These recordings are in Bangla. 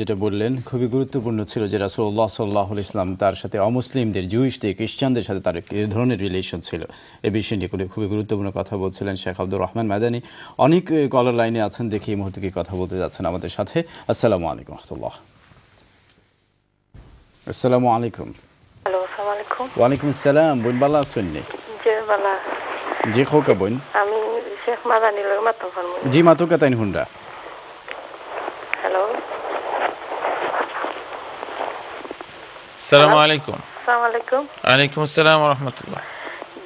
যেটা বললেন খুবই গুরুত্বপূর্ণ ছিল যে রাসুল্লাহ সাল্লাহ ইসলাম তার সাথে অমুসলিমদের জুইশদের খ্রিস্টানদের সাথে তার এ ধরনের রিলেশন ছিল এ বিষয় নিয়ে করে খুবই গুরুত্বপূর্ণ কথা বলছিলেন শেখ আব্দুর রহমান মাদানি অনেক কলার লাইনে আছেন দেখি এই মুহূর্তে কথা বলতে যাচ্ছেন আমাদের সাথে আসসালামু আলাইকুম রহমতুল্লাহ আসসালামু আলাইকুম ওয়ালাইকুম আসসালাম বোন বালা আসেননি জি খোকা বোন আমি জি মাতুকা তাইন হুন্ডা সালাম আলাইকুম আসসালামু আলাইকুম আলাইকুম আসসালাম ওয়া রাহমাতুল্লাহ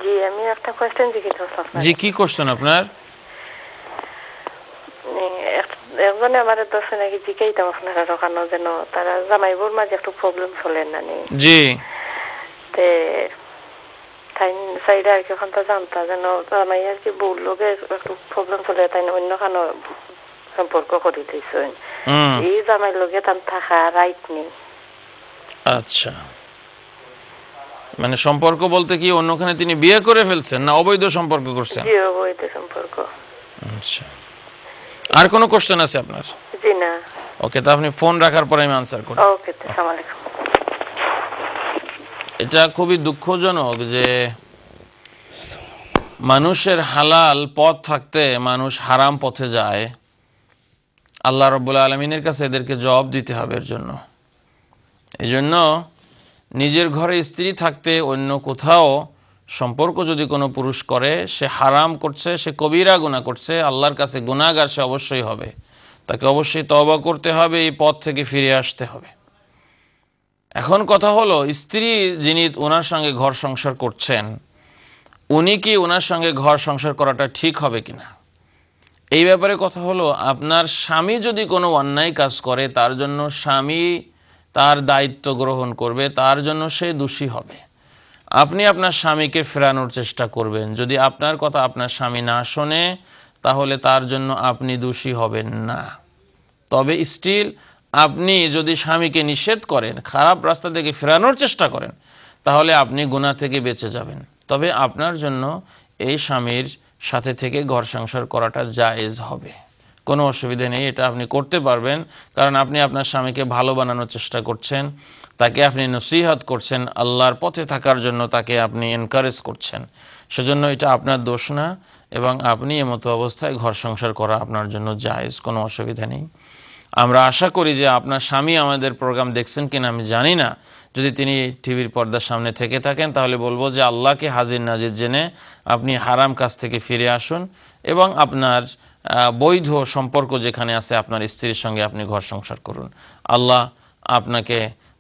জি আমি একটা কোশ্চেন জিজ্ঞেস করতে জি কি আমার নাকি যেন তারা জামাইবোর মাঝে একটু প্রবলেম চলে না জি তে তাই সাইডে আর কি ওখান তো জানতা যেন জামাই আর কি একটু প্রবলেম তাই অন্য খানো সম্পর্ক করে দিয়েছেন এই জামাইয়ের লোকে থাকা রাইট নেই আচ্ছা মানে সম্পর্ক বলতে কি অন্যখানে তিনি বিয়ে করে ফেলছেন না অবৈধ সম্পর্ক করছেন জি অবৈধ সম্পর্ক আচ্ছা আর কোনো কোশ্চেন আছে আপনার জি না ওকে তা আপনি ফোন রাখার পরে আমি আনসার করব ওকে আসসালামু আলাইকুম এটা খুবই দুঃখজনক যে মানুষের হালাল পথ থাকতে মানুষ হারাম পথে যায় আল্লাহ রব্বুল আলমিনের কাছে এদেরকে জবাব দিতে হবে এর জন্য এই জন্য নিজের ঘরে স্ত্রী থাকতে অন্য কোথাও সম্পর্ক যদি কোনো পুরুষ করে সে হারাম করছে সে কবিরা গুণা করছে আল্লাহর কাছে গুণাগার সে অবশ্যই হবে তাকে অবশ্যই তবা করতে হবে এই পথ থেকে ফিরে আসতে হবে এখন কথা হলো স্ত্রী যিনি ওনার সঙ্গে ঘর সংসার করছেন উনি কি ওনার সঙ্গে ঘর সংসার করাটা ঠিক হবে কিনা এই ব্যাপারে কথা হলো আপনার স্বামী যদি কোনো অন্যায় কাজ করে তার জন্য স্বামী তার দায়িত্ব গ্রহণ করবে তার জন্য সে দোষী হবে আপনি আপনার স্বামীকে ফেরানোর চেষ্টা করবেন যদি আপনার কথা আপনার স্বামী না শোনে তাহলে তার জন্য আপনি দোষী হবেন না তবে স্টিল আপনি যদি স্বামীকে নিষেধ করেন খারাপ রাস্তা থেকে ফেরানোর চেষ্টা করেন তাহলে আপনি গুণা থেকে বেঁচে যাবেন তবে আপনার জন্য এই স্বামীর সাথে থেকে ঘর সংসার করাটা জায়েজ হবে কোনো অসুবিধা নেই এটা আপনি করতে পারবেন কারণ আপনি আপনার স্বামীকে ভালো বানানোর চেষ্টা করছেন তাকে আপনি নসিহত করছেন আল্লাহর পথে থাকার জন্য তাকে আপনি এনকারেজ করছেন সেজন্য এটা আপনার দোষ না এবং আপনি এমতো অবস্থায় ঘর সংসার করা আপনার জন্য যায়জ কোনো অসুবিধা নেই আমরা আশা করি যে আপনার স্বামী আমাদের প্রোগ্রাম দেখছেন কিনা আমি জানি না যদি তিনি টিভির পর্দার সামনে থেকে থাকেন তাহলে বলবো যে আল্লাহকে হাজির নাজির জেনে আপনি হারাম কাজ থেকে ফিরে আসুন এবং আপনার বৈধ সম্পর্ক যেখানে আছে আপনার স্ত্রীর সঙ্গে আপনি ঘর সংসার করুন আল্লাহ আপনাকে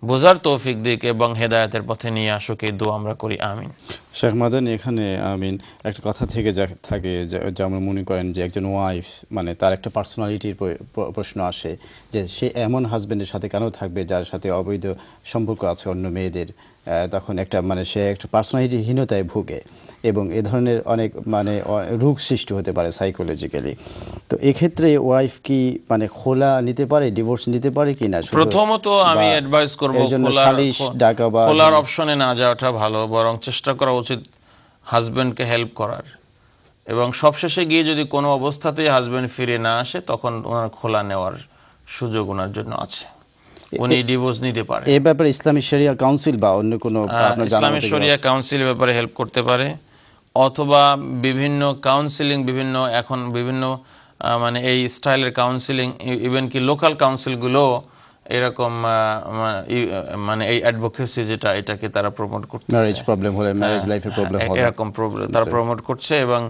বোঝার তৌফিক দিক এবং হেদায়তের পথে নিয়ে আসুক এই দোয়া আমরা করি আমিন শেখ মাদান এখানে আমিন একটা কথা থেকে যা থাকে যে আমরা মনে করেন যে একজন ওয়াইফ মানে তার একটা পার্সোনালিটির প্রশ্ন আসে যে সে এমন হাজব্যান্ডের সাথে কেন থাকবে যার সাথে অবৈধ সম্পর্ক আছে অন্য মেয়েদের তখন একটা মানে সে একটা পার্সোনালিটিহীনতায় ভুগে এবং এ ধরনের অনেক মানে রোগ সৃষ্টি হতে পারে সাইকোলজিক্যালি তো এক্ষেত্রে ওয়াইফ কি মানে খোলা নিতে পারে ডিভোর্স নিতে পারে কি না প্রথমত আমি অ্যাডভাইস করবো খোলার অপশনে মানে না যাওয়াটা ভালো বরং চেষ্টা করা উচিত হাজব্যান্ডকে হেল্প করার এবং সবশেষে গিয়ে যদি কোনো অবস্থাতেই হাজব্যান্ড ফিরে না আসে তখন ওনার খোলা নেওয়ার সুযোগ ওনার জন্য আছে উনি ডিভোর্স নিতে পারে এই ব্যাপারে ইসলামী শরিয়া কাউন্সিল বা অন্য কোনো হ্যাঁ, ইসলামী শরিয়া কাউন্সিল ব্যাপারে হেল্প করতে পারে অথবা বিভিন্ন কাউন্সিলিং বিভিন্ন এখন বিভিন্ন মানে এই স্টাইলের কাউন্সিলিং ইভেন e- কি লোকাল কাউন্সিলগুলো এরকম মানে এই অ্যাডভোকেসি যেটা এটাকে তারা প্রমোট করছে ম্যারেজ প্রবলেম হলে ম্যারেজ লাইফের প্রবলেম হলে এরকম প্রবলেম তারা প্রমোট করছে এবং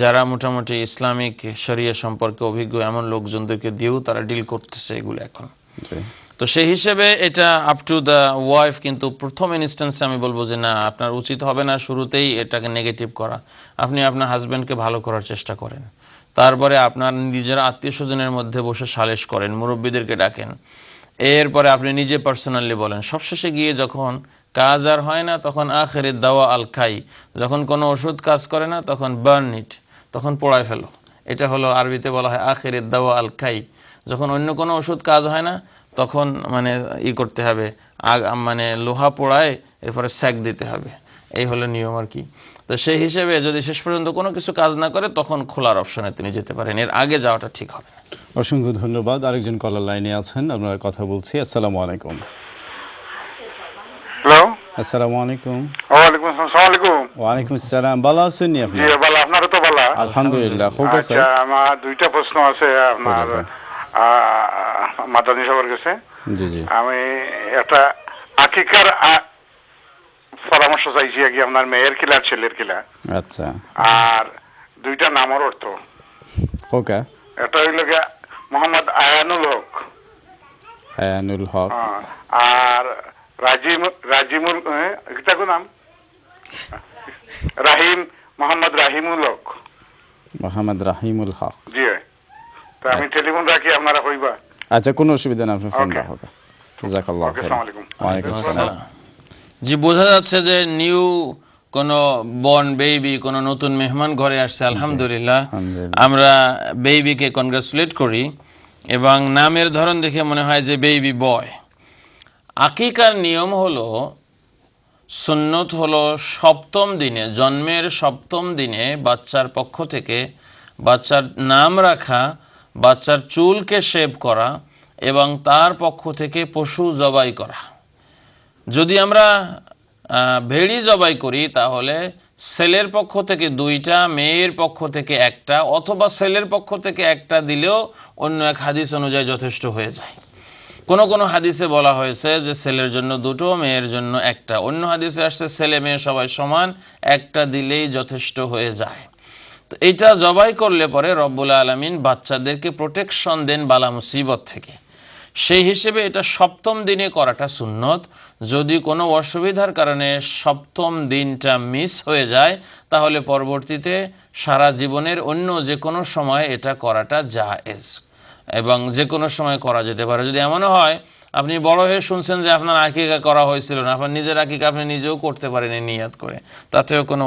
যারা মোটামুটি ইসলামিক শরিয়া সম্পর্কে অভিজ্ঞ এমন লোকজনদেরকে দিয়েও তারা ডিল করতেছে এগুলো এখন তো সেই হিসেবে এটা আপ টু দ্য ওয়াইফ কিন্তু প্রথম ইনস্ট্যান্সে আমি বলবো যে না আপনার উচিত হবে না শুরুতেই এটাকে নেগেটিভ করা আপনি আপনার হাজব্যান্ডকে ভালো করার চেষ্টা করেন তারপরে আপনার নিজের আত্মীয় স্বজনের মধ্যে বসে সালেশ করেন মুরব্বীদেরকে ডাকেন এরপরে আপনি নিজে পার্সোনালি বলেন সবশেষে গিয়ে যখন কাজ আর হয় না তখন আখেরে দাওয়া আল খাই যখন কোনো ওষুধ কাজ করে না তখন বার্ন ইট তখন পোড়ায় ফেলো এটা হলো আরবিতে বলা হয় আখেরে দাওয়া আল খাই যখন অন্য কোনো ওষুধ কাজ হয় না তখন মানে ই করতে হবে আগ মানে লোহা পোড়ায় এরপরে স্যাক দিতে হবে এই হলো নিয়ম আর কি তো সেই হিসেবে যদি শেষ পর্যন্ত কোনো কিছু কাজ না করে তখন খোলার অপশনে তিনি যেতে পারেন এর আগে যাওয়াটা ঠিক হবে না অসংখ্য ধন্যবাদ আরেকজন কলার লাইনে আছেন আপনারা কথা বলছি আসসালামু আলাইকুম আসসালাম আলাইকুম আচ্ছা, আমার দুইটা প্রশ্ন আছে আপনার মাদানী সবার কাছে আমি একটা আকিকার পরামর্শ চাইছি কি আপনার মেয়ের কিলা ছেলের কিলা আচ্ছা আর দুইটা নামের অর্থ ওকে একটা হইল মোহাম্মদ আয়ানুল হক আয়ানুল হক আর রাজিম রাজিমুল এটা নাম রাহিম মোহাম্মদ রাহিমুল হক মোহাম্মদ রাহিমুল হক জি আমি আচ্ছা। টেলিফোন রাখি আপনারা কইবা আচ্ছা কোনো অসুবিধা না আপনি ফোন রাখো ওয়ালাইকুম আসসালাম জি বোঝা যাচ্ছে যে নিউ কোন বন বেবি কোন নতুন মেহমান ঘরে আসছে আলহামদুলিল্লাহ আমরা বেবিকে করি এবং নামের ধরন দেখে মনে হয় যে বেবি বয় আকিকার নিয়ম হলো সুন্নত হলো সপ্তম দিনে জন্মের সপ্তম দিনে বাচ্চার পক্ষ থেকে বাচ্চার নাম রাখা বাচ্চার চুলকে শেভ করা এবং তার পক্ষ থেকে পশু জবাই করা যদি আমরা ভেড়ি জবাই করি তাহলে ছেলের পক্ষ থেকে দুইটা মেয়ের পক্ষ থেকে একটা অথবা ছেলের পক্ষ থেকে একটা দিলেও অন্য এক হাদিস অনুযায়ী যথেষ্ট হয়ে যায় কোনো কোনো হাদিসে বলা হয়েছে যে ছেলের জন্য দুটো মেয়ের জন্য একটা অন্য হাদিসে আসছে ছেলে মেয়ে সবাই সমান একটা দিলেই যথেষ্ট হয়ে যায় এটা জবাই করলে পরে রব্বুল আলমিন বাচ্চাদেরকে প্রোটেকশন দেন বালা মুসিবত থেকে সেই হিসেবে এটা সপ্তম দিনে করাটা সুন্নত যদি কোনো অসুবিধার কারণে সপ্তম দিনটা মিস হয়ে যায় তাহলে পরবর্তীতে সারা জীবনের অন্য যে কোনো সময় এটা করাটা এস এবং যে কোনো সময় করা যেতে পারে যদি এমনও হয় আপনি বড় হয়ে শুনছেন যে আপনার আকিকা করা হয়েছিল না আপনার নিজের আকিকা আপনি নিজেও করতে পারেন নিয়াত করে তাতেও কোনো